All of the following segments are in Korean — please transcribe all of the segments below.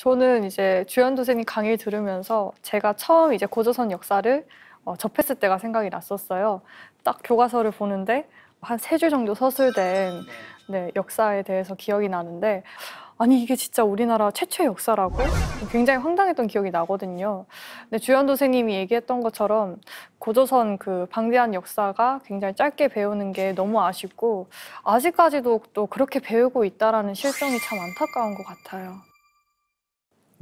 저는 이제 주연 도생님 강의를 들으면서 제가 처음 이제 고조선 역사를 어, 접했을 때가 생각이 났었어요. 딱 교과서를 보는데 한세주 정도 서술된 네. 네, 역사에 대해서 기억이 나는데 아니 이게 진짜 우리나라 최초의 역사라고 굉장히 황당했던 기억이 나거든요. 근데 주연 도생님이 얘기했던 것처럼 고조선 그 방대한 역사가 굉장히 짧게 배우는 게 너무 아쉽고 아직까지도 또 그렇게 배우고 있다라는 실정이 참 안타까운 것 같아요.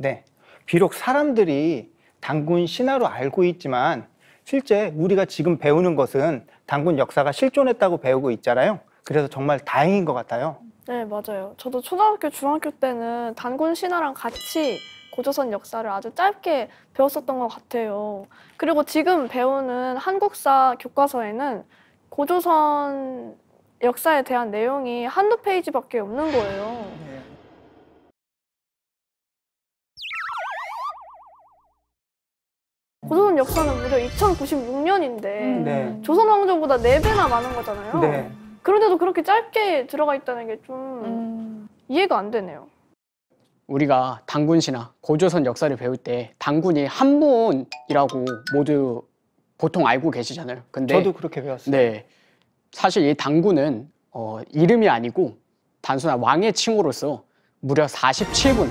네. 비록 사람들이 단군 신화로 알고 있지만 실제 우리가 지금 배우는 것은 단군 역사가 실존했다고 배우고 있잖아요. 그래서 정말 다행인 것 같아요. 네, 맞아요. 저도 초등학교, 중학교 때는 단군 신화랑 같이 고조선 역사를 아주 짧게 배웠었던 것 같아요. 그리고 지금 배우는 한국사 교과서에는 고조선 역사에 대한 내용이 한두 페이지밖에 없는 거예요. 고조선 역사는 무려 2096년인데 음, 네. 조선 왕조보다 4배나 많은 거잖아요. 네. 그런데도 그렇게 짧게 들어가 있다는 게좀 음... 이해가 안 되네요. 우리가 당군시나 고조선 역사를 배울 때 당군이 한문이라고 모두 보통 알고 계시잖아요. 근데 저도 그렇게 배웠어요. 네. 사실 이 당군은 어, 이름이 아니고 단순한 왕의 칭호로서 무려 47분,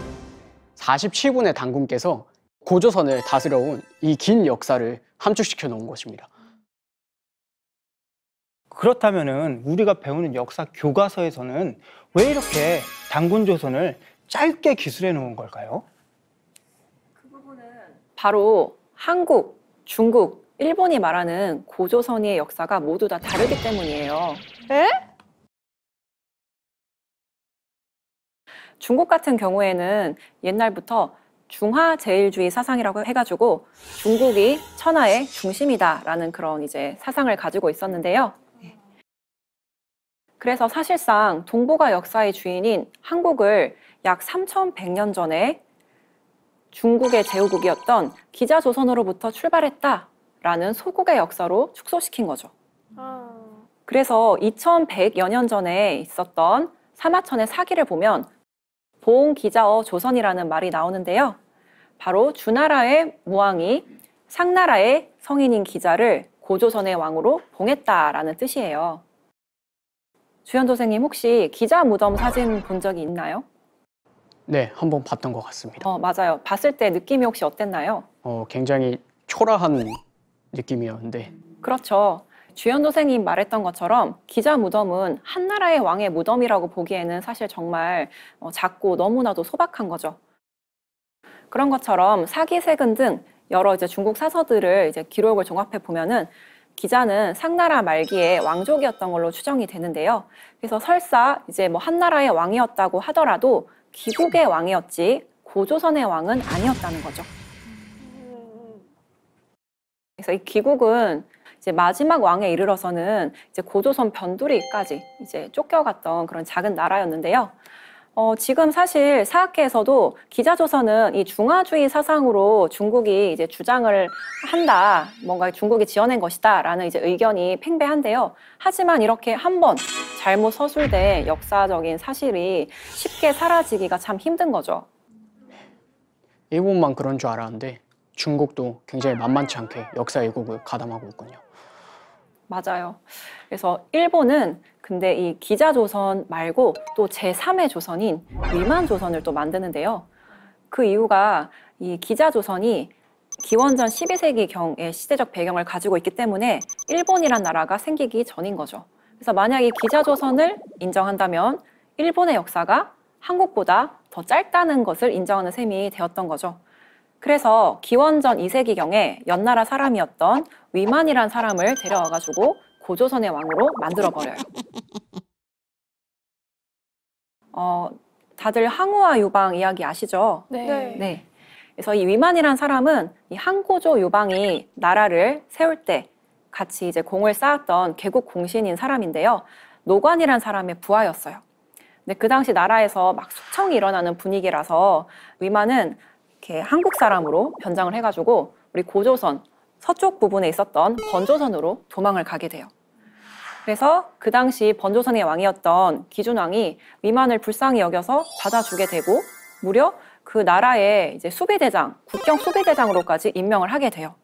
47분의 당군께서 고조선을 다스려온 이 긴 역사를 함축시켜 놓은 것입니다. 그렇다면 우리가 배우는 역사 교과서에서는 왜 이렇게 단군 조선을 짧게 기술해 놓은 걸까요? 그 부분은 바로 한국, 중국, 일본이 말하는 고조선의 역사가 모두 다 다르기 때문이에요. 에? 중국 같은 경우에는 옛날부터 중화제일주의 사상이라고 해가지고 중국이 천하의 중심이다라는 그런 이제 사상을 가지고 있었는데요. 그래서 사실상 동북아 역사의 주인인 한국을 약 3,100년 전에 중국의 제후국이었던 기자 조선으로부터 출발했다라는 소국의 역사로 축소시킨 거죠. 아. 그래서 2,100여 년 전에 있었던 사마천의 사기를 보면 보옹 기자어 조선이라는 말이 나오는데요. 바로 주나라의 무왕이 상나라의 성인인 기자를 고조선의 왕으로 봉했다라는 뜻이에요. 주현조 선생님 혹시 기자 무덤 사진 본 적이 있나요? 네, 한번 봤던 것 같습니다. 어, 맞아요. 봤을 때 느낌이 혹시 어땠나요? 어, 굉장히 초라한 느낌이었는데. 그렇죠. 주연 도생이 말했던 것처럼 기자 무덤은 한나라의 왕의 무덤이라고 보기에는 사실 정말 어, 작고 너무나도 소박한 거죠. 그런 것처럼 사기 세금 등 여러 이제 중국 사서들을 이제 기록을 종합해 보면은 기자는 상나라 말기에 왕족이었던 걸로 추정이 되는데요. 그래서 설사 이제 뭐 한나라의 왕이었다고 하더라도 귀국의 왕이었지 고조선의 왕은 아니었다는 거죠. 그래서 이 기국은 이제 마지막 왕에 이르러서는 이제 고조선 변두리까지 이제 쫓겨갔던 그런 작은 나라였는데요. 어, 지금 사실 사학계에서도 기자조선은 이 중화주의 사상으로 중국이 이제 주장을 한다, 뭔가 중국이 지어낸 것이다, 라는 이제 의견이 팽배한데요. 하지만 이렇게 한번 잘못 서술된 역사적인 사실이 쉽게 사라지기가 참 힘든 거죠. 일본만 그런 줄 알았는데 중국도 굉장히 만만치 않게 역사 왜곡을 가담하고 있군요. 맞아요. 그래서 일본은 근데 이 기자 조선 말고 또 제3의 조선인 위만 조선을 또 만드는데요. 그 이유가 이 기자 조선이 기원전 12세기 경의 시대적 배경을 가지고 있기 때문에 일본이란 나라가 생기기 전인 거죠. 그래서 만약 이 기자 조선을 인정한다면 일본의 역사가 한국보다 더 짧다는 것을 인정하는 셈이 되었던 거죠. 그래서 기원전 2세기경에 연나라 사람이었던 위만이란 사람을 데려와가지고 고조선의 왕으로 만들어버려요. 어, 다들 항우와 유방 이야기 아시죠? 네. 네. 네. 그래서 이 위만이란 사람은 이 항고조 유방이 나라를 세울 때 같이 이제 공을 쌓았던 개국 공신인 사람인데요. 노관이란 사람의 부하였어요. 근데 그 당시 나라에서 막 숙청이 일어나는 분위기라서 위만은 이렇게 한국 사람으로 변장을 해가지고 우리 고조선 서쪽 부분에 있었던 번조선으로 도망을 가게 돼요. 그래서 그 당시 번조선의 왕이었던 기준왕이 위만을 불쌍히 여겨서 받아주게 되고 무려 그 나라의 이제 수비대장, 국경 수비대장으로까지 임명을 하게 돼요.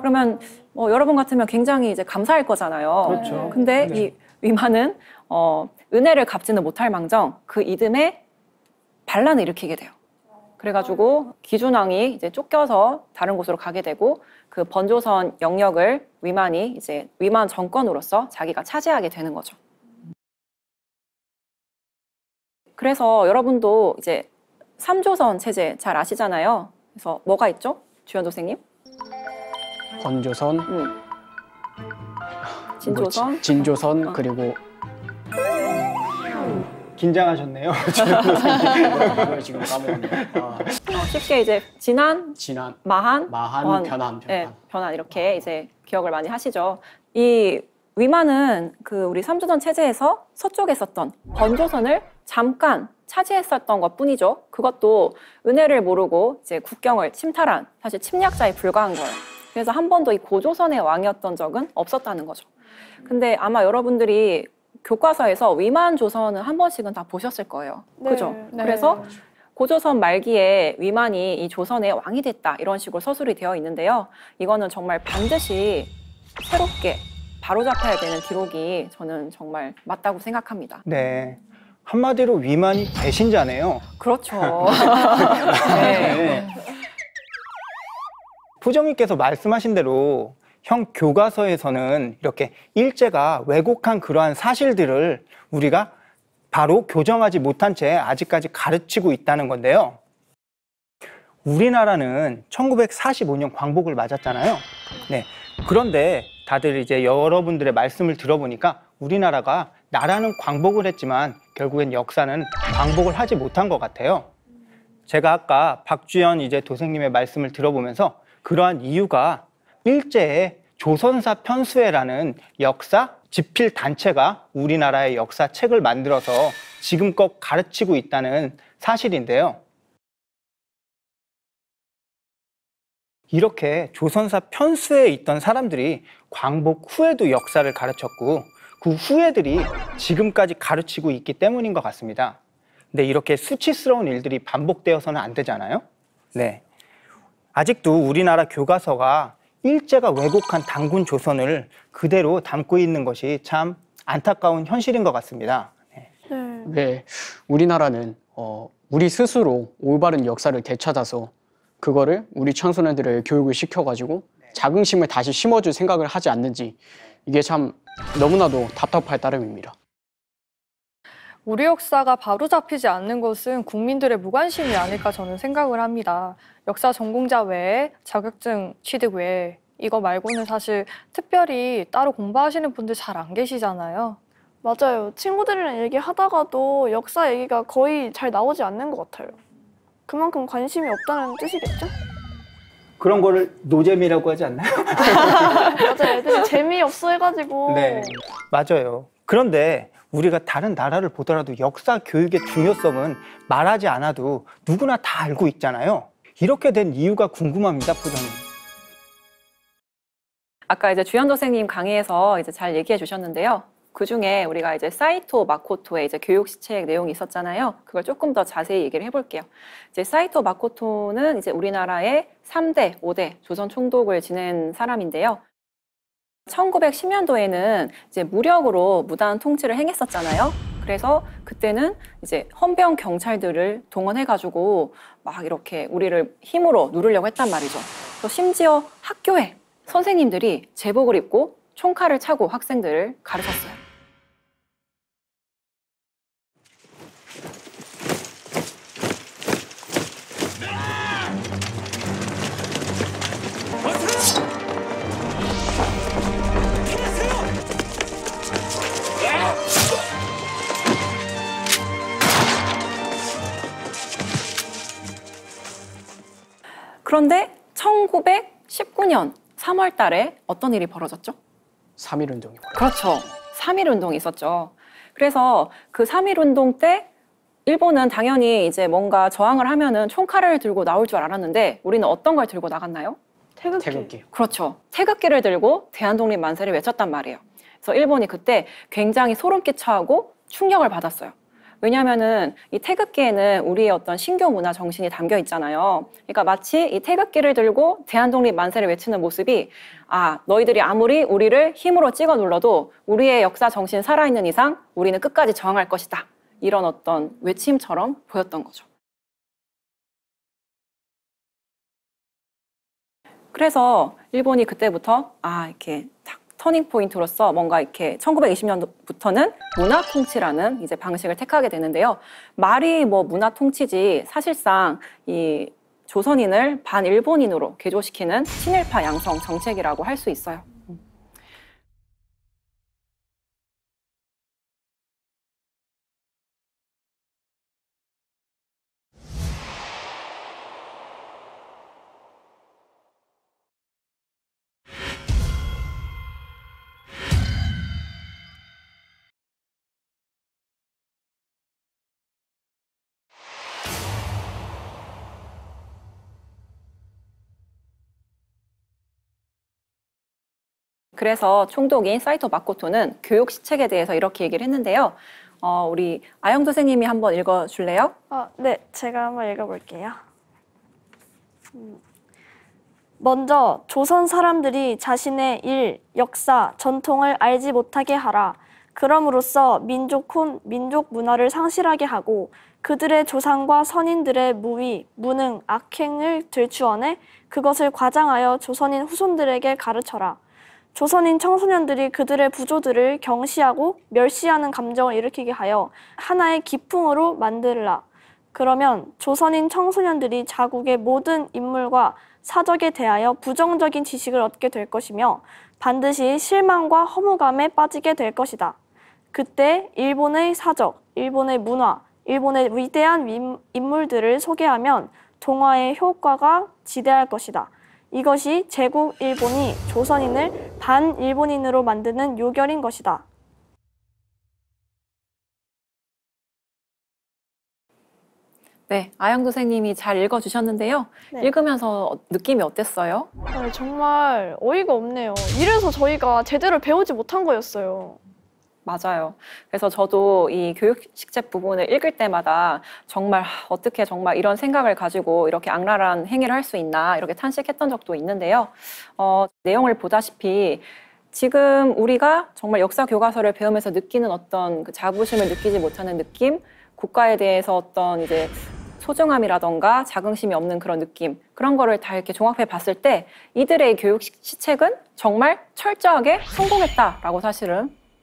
그러면 뭐 여러분 같으면 굉장히 이제 감사할 거잖아요. 그렇죠. 근데 네. 이 위만은 어, 은혜를 갚지는 못할 망정 그 이듬해 반란을 일으키게 돼요. 그래가지고 기준왕이 이제 쫓겨서 다른 곳으로 가게 되고 그 번조선 영역을 위만이 이제 위만 정권으로서 자기가 차지하게 되는 거죠. 그래서 여러분도 이제 삼조선 체제 잘 아시잖아요. 그래서 뭐가 있죠? 주현 선생님? 번조선, 음. 뭐 진조선, 뭐 진조선 어. 그리고 긴장하셨네요. 지금 까먹었네요. 아. 어, 쉽게 이제 진한, 진한, 마한, 마한, 변한, 변한, 네, 변한 이렇게 아. 이제 기억을 많이 하시죠. 이 위만은 그 우리 삼조선 체제에서 서쪽에 있던 건조선을 잠깐 차지했었던 것 뿐이죠. 그것도 은혜를 모르고 이제 국경을 침탈한 사실 침략자에 불과한 거예요. 그래서 한 번도 이 고조선의 왕이었던 적은 없었다는 거죠. 근데 아마 여러분들이 교과서에서 위만 조선은 한 번씩은 다 보셨을 거예요. 네. 그죠? 네. 그래서 고조선 말기에 위만이 이 조선의 왕이 됐다 이런 식으로 서술이 되어 있는데요. 이거는 정말 반드시 새롭게 바로잡혀야 되는 기록이 저는 정말 맞다고 생각합니다. 네. 한마디로 위만이 배신자네요. 그렇죠. 네. 네. 부정님께서 말씀하신 대로 형 교과서에서는 이렇게 일제가 왜곡한 그러한 사실들을 우리가 바로 교정하지 못한 채 아직까지 가르치고 있다는 건데요. 우리나라는 1945년 광복을 맞았잖아요. 네. 그런데 다들 이제 여러분들의 말씀을 들어보니까 우리나라가 나라는 광복을 했지만 결국엔 역사는 광복을 하지 못한 것 같아요. 제가 아까 박주연 이제 도생님의 말씀을 들어보면서 그러한 이유가 일제에 조선사 편수회라는 역사 집필 단체가 우리나라의 역사 책을 만들어서 지금껏 가르치고 있다는 사실인데요. 이렇게 조선사 편수에 있던 사람들이 광복 후에도 역사를 가르쳤고 그 후예들이 지금까지 가르치고 있기 때문인 것 같습니다. 근데 이렇게 수치스러운 일들이 반복되어서는 안 되잖아요. 네. 아직도 우리나라 교과서가 일제가 왜곡한 당군 조선을 그대로 담고 있는 것이 참 안타까운 현실인 것 같습니다. 네. 네. 네. 우리나라는 어, 우리 스스로 올바른 역사를 되찾아서 그거를 우리 청소년들의 교육을 시켜가지고 자긍심을 다시 심어줄 생각을 하지 않는지 이게 참 너무나도 답답할 따름입니다. 우리 역사가 바로잡히지 않는 것은 국민들의 무관심이 아닐까 저는 생각을 합니다. 역사 전공자 외에 자격증 취득 외에 이거 말고는 사실 특별히 따로 공부하시는 분들 잘 안 계시잖아요. 맞아요. 친구들이랑 얘기하다가도 역사 얘기가 거의 잘 나오지 않는 것 같아요. 그만큼 관심이 없다는 뜻이겠죠? 그런 거를 노잼이라고 하지 않나요? 맞아요. 애들이 재미없어 해가지고. 네. 맞아요. 그런데 우리가 다른 나라를 보더라도 역사 교육의 중요성은 말하지 않아도 누구나 다 알고 있잖아요. 이렇게 된 이유가 궁금합니다, 부장님. 아까 이제 주현도 선생님 강의에서 이제 잘 얘기해 주셨는데요. 그 중에 우리가 이제 사이토 마코토의 이제 교육 시책 내용이 있었잖아요. 그걸 조금 더 자세히 얘기를 해볼게요. 이제 사이토 마코토는 이제 우리나라의 3대, 5대 조선 총독을 지낸 사람인데요. 1910년도에는 이제 무력으로 무단 통치를 행했었잖아요. 그래서 그때는 이제 헌병 경찰들을 동원해가지고 막 이렇게 우리를 힘으로 누르려고 했단 말이죠. 또 심지어 학교에 선생님들이 제복을 입고 총칼을 차고 학생들을 가르쳤어요. 그런데 1919년 3월 달에 어떤 일이 벌어졌죠? 3.1 운동이 그렇죠. 3.1 운동이 있었죠. 그래서 그3.1 운동 때 일본은 당연히 이제 뭔가 저항을 하면은 총칼을 들고 나올 줄 알았는데 우리는 어떤 걸 들고 나갔나요? 태극기. 태극기. 그렇죠. 태극기를 들고 대한독립 만세를 외쳤단 말이에요. 그래서 일본이 그때 굉장히 소름 끼쳐하고 충격을 받았어요. 왜냐하면은 이 태극기에는 우리의 어떤 신교 문화 정신이 담겨 있잖아요. 그러니까 마치 이 태극기를 들고 대한독립 만세를 외치는 모습이 아 너희들이 아무리 우리를 힘으로 찍어 눌러도 우리의 역사 정신 살아있는 이상 우리는 끝까지 저항할 것이다. 이런 어떤 외침처럼 보였던 거죠. 그래서 일본이 그때부터 아 이렇게 딱 터닝 포인트로서 뭔가 이렇게 1920년부터는 문화 통치라는 이제 방식을 택하게 되는데요. 말이 뭐 문화 통치지 사실상 이 조선인을 반일본인으로 개조시키는 친일파 양성 정책이라고 할 수 있어요. 그래서 총독인 사이토 마코토는 교육 시책에 대해서 이렇게 얘기를 했는데요. 어, 우리 아영 선생님이 한번 읽어줄래요? 어, 네, 제가 한번 읽어볼게요. 음, 먼저 조선 사람들이 자신의 일, 역사, 전통을 알지 못하게 하라. 그럼으로써 민족 혼, 민족 문화를 상실하게 하고 그들의 조상과 선인들의 무위, 무능, 악행을 들추어내 그것을 과장하여 조선인 후손들에게 가르쳐라. 조선인 청소년들이 그들의 부조들을 경시하고 멸시하는 감정을 일으키게 하여 하나의 기풍으로 만들라. 그러면 조선인 청소년들이 자국의 모든 인물과 사적에 대하여 부정적인 지식을 얻게 될 것이며 반드시 실망과 허무감에 빠지게 될 것이다. 그때 일본의 사적, 일본의 문화, 일본의 위대한 인물들을 소개하면 동화의 효과가 지대할 것이다. 이것이 제국 일본이 조선인을 반일본인으로 만드는 요결인 것이다. 네, 아영 선생님이 잘 읽어주셨는데요. 네. 읽으면서 느낌이 어땠어요? 네, 정말 어이가 없네요. 이래서 저희가 제대로 배우지 못한 거였어요. 맞아요. 그래서 저도 이교육식책 부분을 읽을 때마다 정말 어떻게 정말 이런 생각을 가지고 이렇게 악랄한 행위를 할 수 있나 이렇게 탄식했던 적도 있는데요. 어, 내용을 보다시피 지금 우리가 정말 역사 교과서를 배우면서 느끼는 어떤 그 자부심을 느끼지 못하는 느낌, 국가에 대해서 어떤 이제 소중함이라던가 자긍심이 없는 그런 느낌 그런 거를 다 이렇게 종합해 봤을 때 이들의 교육 시책은 정말 철저하게 성공했다라고 사실은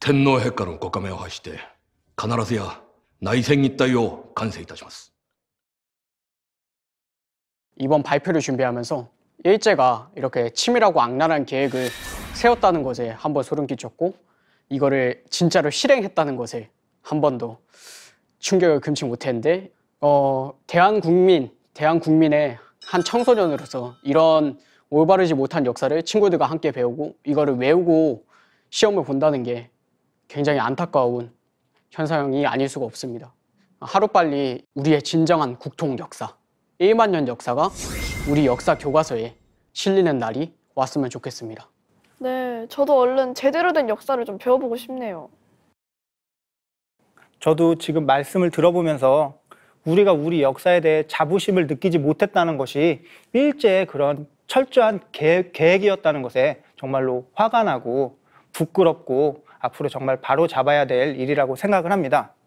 天皇陛下のご下命を拝して必ずや内戦一体を完成いたします 이번 발표를 준비하면서 일제가 이렇게 치밀하고 악랄한 계획을 세웠다는 것에 한번 소름 끼쳤고 이거를 진짜로 실행했다는 것에 한 번도 충격을 금치 못했는데 어, 대한 국민, 대한 국민의 한 청소년으로서 이런 올바르지 못한 역사를 친구들과 함께 배우고 이거를 외우고 시험을 본다는 게 굉장히 안타까운 현상이 아닐 수가 없습니다. 하루빨리 우리의 진정한 국통 역사, 1만 년 역사가 우리 역사 교과서에 실리는 날이 왔으면 좋겠습니다. 네, 저도 얼른 제대로 된 역사를 좀 배워보고 싶네요. 저도 지금 말씀을 들어보면서 우리가 우리 역사에 대해 자부심을 느끼지 못했다는 것이 일제의 그런 철저한 계획, 이었다는 것에 정말로 화가 나고 부끄럽고 앞으로 정말 바로 잡아야 될 일이라고 생각을 합니다.